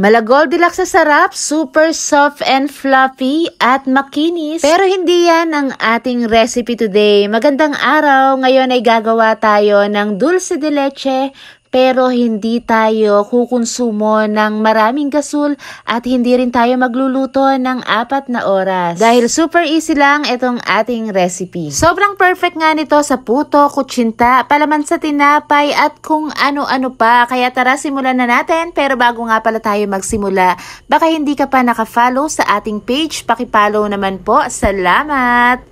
Malagol Deluxe sa sarap, super soft and fluffy at makinis. Pero hindi yan ang ating recipe today. Magandang araw! Ngayon ay gagawa tayo ng dulce de leche pero hindi tayo kukonsumo ng maraming gasol at hindi rin tayo magluluto ng apat na oras. Dahil super easy lang itong ating recipe. Sobrang perfect nga nito sa puto, kutsinta, palaman sa tinapay at kung ano-ano pa. Kaya tara simulan na natin pero bago nga pala tayo magsimula, baka hindi ka pa nakafollow sa ating page, pakipollow naman po. Salamat!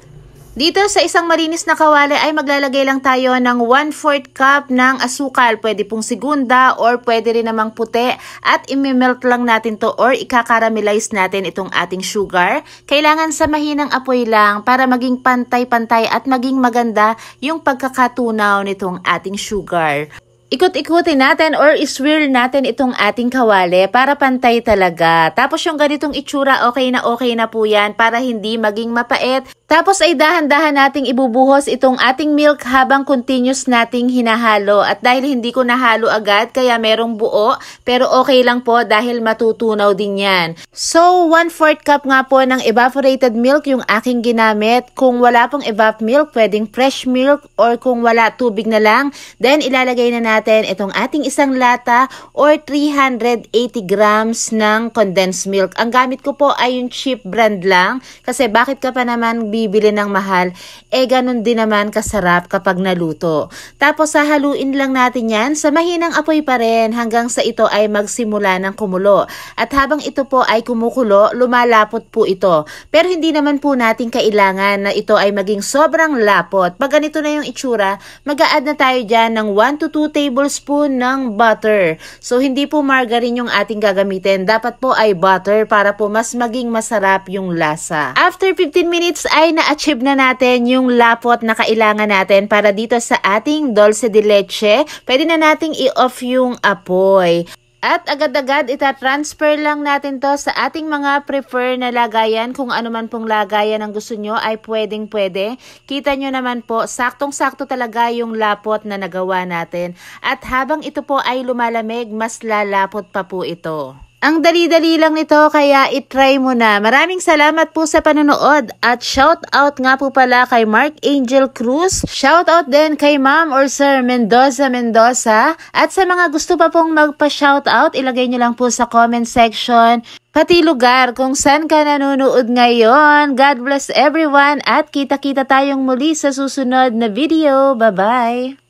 Dito sa isang malinis na kawali ay maglalagay lang tayo ng 1/4 cup ng asukal. Pwede pong segunda or pwede rin namang puti at imimelt lang natin to or ikakaramelize natin itong ating sugar. Kailangan sa mahinang apoy lang para maging pantay-pantay at maging maganda yung pagkakatunaw nitong ating sugar. Ikot-ikutin natin or iswirl natin itong ating kawali para pantay talaga. Tapos yung ganitong itsura, okay na okay na po yan para hindi maging mapait tapos ay dahan-dahan nating ibubuhos itong ating milk habang continuous nating hinahalo. At dahil hindi ko nahalo agad, kaya merong buo, pero okay lang po dahil matutunaw din yan. So, 1-4 cup nga po ng evaporated milk yung aking ginamit. Kung wala pong evap milk, pwedeng fresh milk or kung wala tubig na lang. Then, ilalagay na natin itong ating isang lata or 380 grams ng condensed milk. Ang gamit ko po ay yung cheap brand lang kasi bakit ka pa naman nabibili ng mahal, eh ganun din naman kasarap kapag naluto. Tapos hahaluin lang natin yan sa mahinang apoy pa rin hanggang sa ito ay magsimula ng kumulo. At habang ito po ay kumukulo, lumalapot po ito. Pero hindi naman po natin kailangan na ito ay maging sobrang lapot. Pag ganito na yung itsura, mag add na tayo dyan ng 1 to 2 tablespoon ng butter. So hindi po margarine yung ating gagamitin. Dapat po ay butter para po mas maging masarap yung lasa. After 15 minutes ay ay na-achieve na natin yung lapot na kailangan natin para dito sa ating dulce de leche. Pwede na nating i-off yung apoy. At agad-agad transfer lang natin to sa ating mga prefer na lagayan. Kung ano man pong lagayan ang gusto nyo ay pwedeng-pwede. Kita nyo naman po, saktong-sakto talaga yung lapot na nagawa natin. At habang ito po ay lumalamig, mas lalapot pa po ito. Ang dali-dali lang nito kaya itry mo na. Maraming salamat po sa panonood at shout out nga po pala kay Mark Angel Cruz. Shout out din kay Ma'am or Sir Mendoza Mendoza. At sa mga gusto pa pong magpa-shout out, ilagay niyo lang po sa comment section pati lugar kung saan ka nanonood ngayon. God bless everyone at kita-kita tayong muli sa susunod na video. Bye-bye!